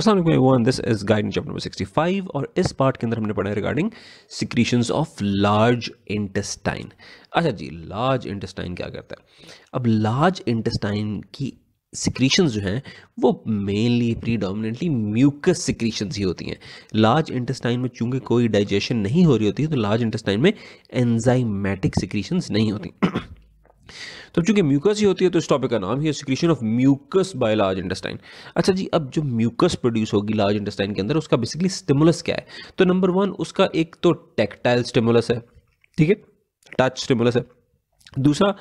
असल this is Guyton chapter number 65 और इस पार्ट के अंदर हमने पढ़ा है regarding secretions of large intestine अच्छा जी लार्ज इंटेस्टाइन क्या करता है अब लार्ज इंटेस्टाइन की सिक्रीशन जो हैं वो मेनली प्रीडोमिनेटली म्यूकस सिक्रीशंस ही होती हैं लार्ज इंटेस्टाइन में चूंकि कोई डाइजेशन नहीं हो रही होती तो लार्ज इंटेस्टाइन में एंजाइमेटिक सिक्रीशंस नहीं होती तो चूंकि म्यूकस ही होती है तो इस टॉपिक का नाम ही है secretion of mucus by large intestine अच्छा जी अब जो म्यूकस प्रोड्यूस होगी लार्ज इंटेस्टाइन के अंदर उसका बेसिकली स्टिमुलस क्या है तो नंबर वन उसका एक तो टेक्टाइल स्टिमुलस है ठीक है टच स्टिमुलस है दूसरा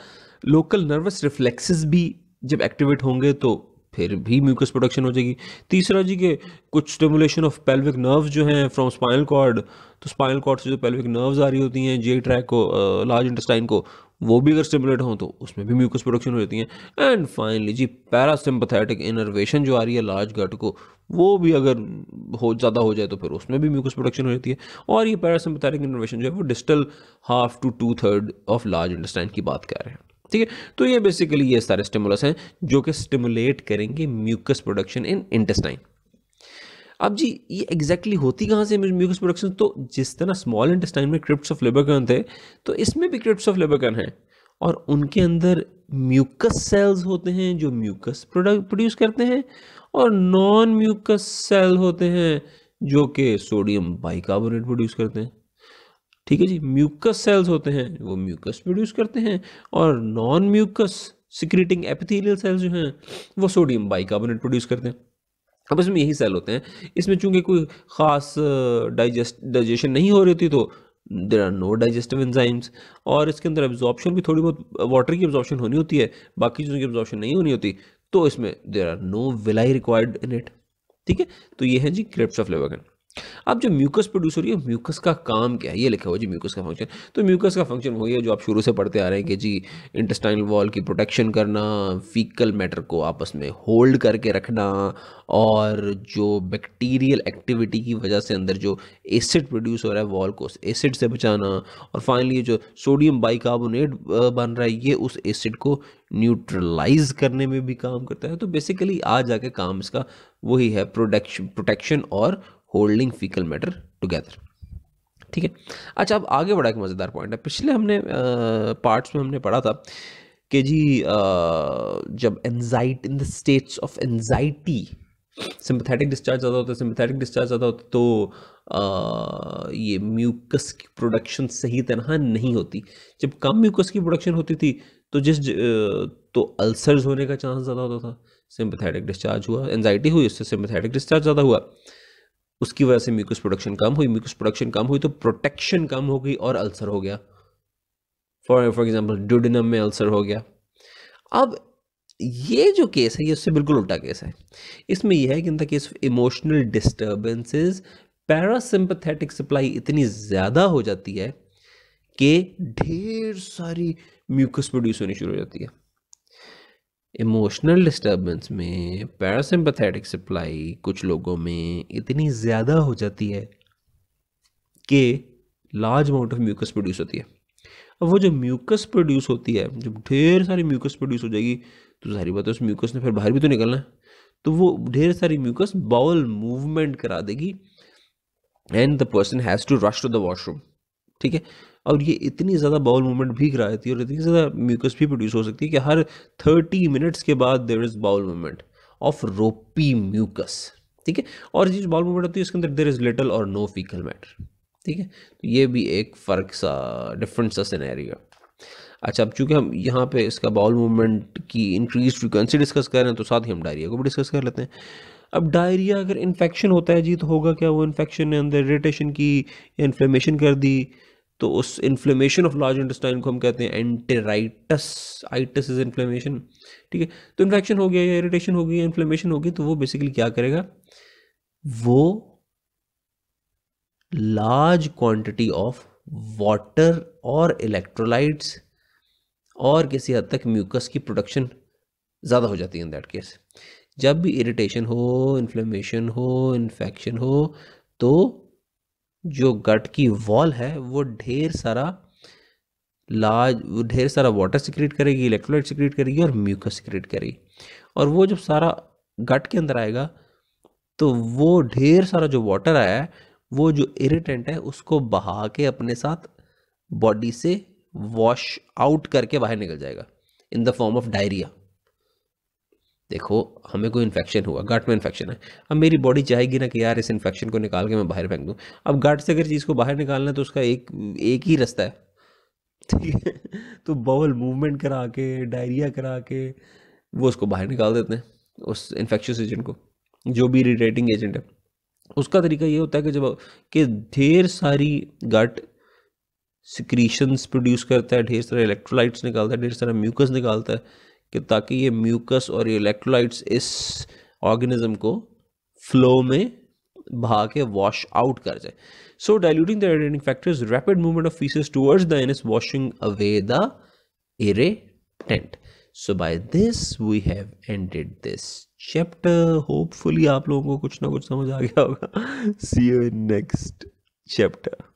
लोकल नर्वस रिफ्लेक्सेस भी जब एक्टिवेट होंगे तो फिर भी म्यूकस प्रोडक्शन हो जाएगी तीसरा जी के कुछ स्टिमुलेशन ऑफ पेल्विक नर्व जो हैं फ्रॉम स्पाइनल कॉर्ड तो स्पाइनल कॉर्ड से जो पेल्विक नर्व्स आ रही होती हैं जे ट्रैक को लार्ज इंटेस्टाइन को वो भी अगर स्टिमुलेट हों तो उसमें भी म्यूकस प्रोडक्शन हो जाती है एंड फाइनली जी पैरासिम्पथेटिक इनर्वेशन जो आ रही है लार्ज गट को वो भी अगर हो ज़्यादा हो जाए तो फिर उसमें भी म्यूकस प्रोडक्शन हो जाती है और ये पैरासिम्पथेटिक इनर्वेशन जो है वो distal half to two third of large intestine की बात कर रहे हैं ठीक है तो ये बेसिकली ये सारे स्टिमुलस हैं जो कि स्टिमुलेट करेंगे म्यूकस प्रोडक्शन इन इंटेस्टाइन अब जी ये एग्जैक्टली exactly होती कहाँ से म्यूकस प्रोडक्शन तो जिस तरह स्मॉल इंटेस्टाइन में क्रिप्ट ऑफ लेबरकन थे तो इसमें भी क्रिप्ट ऑफ लेबरकन है और उनके अंदर म्यूकस सेल्स होते हैं जो म्यूकस प्रोडक्ट प्रोड्यूस करते हैं और नॉन म्यूकस सेल होते हैं जो कि सोडियम बाइकार्बोनेट प्रोड्यूस करते हैं ठीक है जी म्यूकस सेल्स होते हैं वो म्यूकस प्रोड्यूस करते हैं और non mucus secreting epithelial cells जो हैं वो सोडियम बाइकार्बोनेट प्रोड्यूस करते हैं अब इसमें यही सेल होते हैं इसमें चूंकि कोई ख़ास डाइजेस्ट डाइजेशन नहीं हो रही थी तो there are no digestive enzymes और इसके अंदर एब्जॉर्प्शन भी थोड़ी बहुत वाटर की एब्जॉर्प्शन होनी होती है बाकी चीज़ों की एब्जॉर्प्शन नहीं होनी होती तो इसमें there are no villi required in it ठीक है तो ये है जी क्रिप्स ऑफ लेवर अब जो म्यूकस प्रोड्यूस हो रही है म्यूकस का काम क्या है ये लिखा हुआ जी म्यूकस का फंक्शन तो म्यूकस का फंक्शन वही है जो आप शुरू से पढ़ते आ रहे हैं कि जी इंटेस्टाइनल वॉल की प्रोटेक्शन करना फीकल मैटर को आपस में होल्ड करके रखना और जो बैक्टीरियल एक्टिविटी की वजह से अंदर जो एसिड प्रोड्यूस हो रहा है वॉल को उस एसिड से बचाना और फाइनली जो सोडियम बाइकार्बोनेट बन रहा है ये उस एसिड को न्यूट्रलाइज करने में भी काम करता है तो बेसिकली आ जाके काम इसका वही है प्रोटेक्शन प्रोटेक्शन और होल्डिंग फीकल मैटर टुगेदर ठीक है अच्छा अब आगे बढ़ा एक मज़ेदार पॉइंट है पिछले हमने पार्ट्स में हमने पढ़ा था कि जी आ, जब anxiety in the states of anxiety sympathetic discharge ज़्यादा होता है सिंपथेटिक डिस्चार्ज ज़्यादा होता तो आ, ये म्यूकस की प्रोडक्शन सही तरह नहीं होती जब कम म्यूकस की प्रोडक्शन होती थी तो जिस तो अल्सर्स होने का चांस ज़्यादा होता था सिंपथेटिक डिस्चार्ज हुआ एनजाइटी हुई उससे सिंपथेटिक डिस्चार्ज ज़्यादा हुआ उसकी वजह से म्यूकस प्रोडक्शन कम हुई म्यूकस प्रोडक्शन कम हुई तो प्रोटेक्शन कम हो गई और अल्सर हो गया फॉर फॉर एग्जाम्पल ड्यूडिनम में अल्सर हो गया अब ये जो केस है ये उससे बिल्कुल उल्टा केस है इसमें यह है कि in the case of emotional disturbances parasympathetic supply इतनी ज़्यादा हो जाती है कि ढेर सारी म्यूकस प्रोड्यूस होनी शुरू हो जाती है इमोशनल डिस्टरबेंस में पैरासिम्पथेटिक सप्लाई कुछ लोगों में इतनी ज़्यादा हो जाती है कि large amount of mucus produce होती है अब वो जो म्यूकस प्रोड्यूस होती है जब ढेर सारी म्यूकस प्रोड्यूस हो जाएगी तो सारी बात है उस म्यूकस ने फिर बाहर भी तो निकलना है तो वो ढेर सारी म्यूकस बाउल मूवमेंट करा देगी and the person has to rush to the washroom ठीक है और ये इतनी ज़्यादा बाउल मूवमेंट भीग रहा है और इतनी ज़्यादा म्यूकस भी प्रोड्यूस हो सकती है कि हर थर्टी मिनट्स के बाद there is bowel movement of ropy mucus ठीक है और जिस बाउल मूवमेंट होती है इसके अंदर देर इज़ लिटल और नो फीकल मैटर ठीक है तो ये भी एक फ़र्क सा डिफरेंट सा सिनेरियो अच्छा अब चूंकि हम यहाँ पे इसका बाउल मूवमेंट की इंक्रीज फ्रिक्वेंसी डिस्कस कर रहे हैं तो साथ ही हम डायरिया को भी डिस्कस कर लेते हैं अब डायरिया अगर इन्फेक्शन होता है जी तो होगा क्या वो इन्फेक्शन ने अंदर इरीटेशन की या इन्फ्लेमेशन कर दी तो उस इन्फ्लेमेशन ऑफ लार्ज इंटेस्टाइन को हम कहते हैं एंटेराइटस आइटस इज इन्फ्लेमेशन ठीक है तो इन्फेक्शन हो गया या इरिटेशन हो गया इन्फ्लेमेशन होगी तो वो बेसिकली क्या करेगा वो लार्ज क्वांटिटी ऑफ वाटर और इलेक्ट्रोलाइट्स और किसी हद तक म्यूकस की प्रोडक्शन ज़्यादा हो जाती है इन दैट केस जब भी इरिटेशन हो इन्फ्लेमेशन हो इन्फेक्शन हो तो जो गट की वॉल है वो ढेर सारा लार्ज ढेर सारा वाटर सिक्रेट करेगी इलेक्ट्रोलाइट सिक्रेट करेगी और म्यूकस सिक्रेट करेगी और वो जब सारा गट के अंदर आएगा तो वो ढेर सारा जो वाटर आया है वो जो इरिटेंट है उसको बहा के अपने साथ बॉडी से वॉश आउट करके बाहर निकल जाएगा in the form of diarrhoea देखो हमें कोई इन्फेक्शन हुआ गट में इन्फेक्शन है अब मेरी बॉडी चाहेगी ना कि यार इस इन्फेक्शन को निकाल के मैं बाहर फेंक दूँ अब गट से अगर चीज़ को बाहर निकालना है तो उसका एक एक ही रास्ता है ठीक है तो बवल मूवमेंट करा के डायरिया करा के वो उसको बाहर निकाल देते हैं उस इन्फेक्शस एजेंट को जो भी रिटेटिंग एजेंट है उसका तरीका ये होता है कि जब कि ढेर सारी गट सिक्रीशंस प्रोड्यूस करता है ढेर सारे इलेक्ट्रोलाइट्स निकालता है ढेर सारा म्यूकस निकालता है कि ताकि ये म्यूकस और ये इलेक्ट्रोलाइट्स इस ऑर्गेनिज्म को फ्लो में बहा के वॉश आउट कर जाए so diluting the irritating factors rapid movement of faeces towards the anus washing away the tent so by this we have ended this chapter hopefully आप लोगों को कुछ ना कुछ समझ आ गया होगा. सी यू in next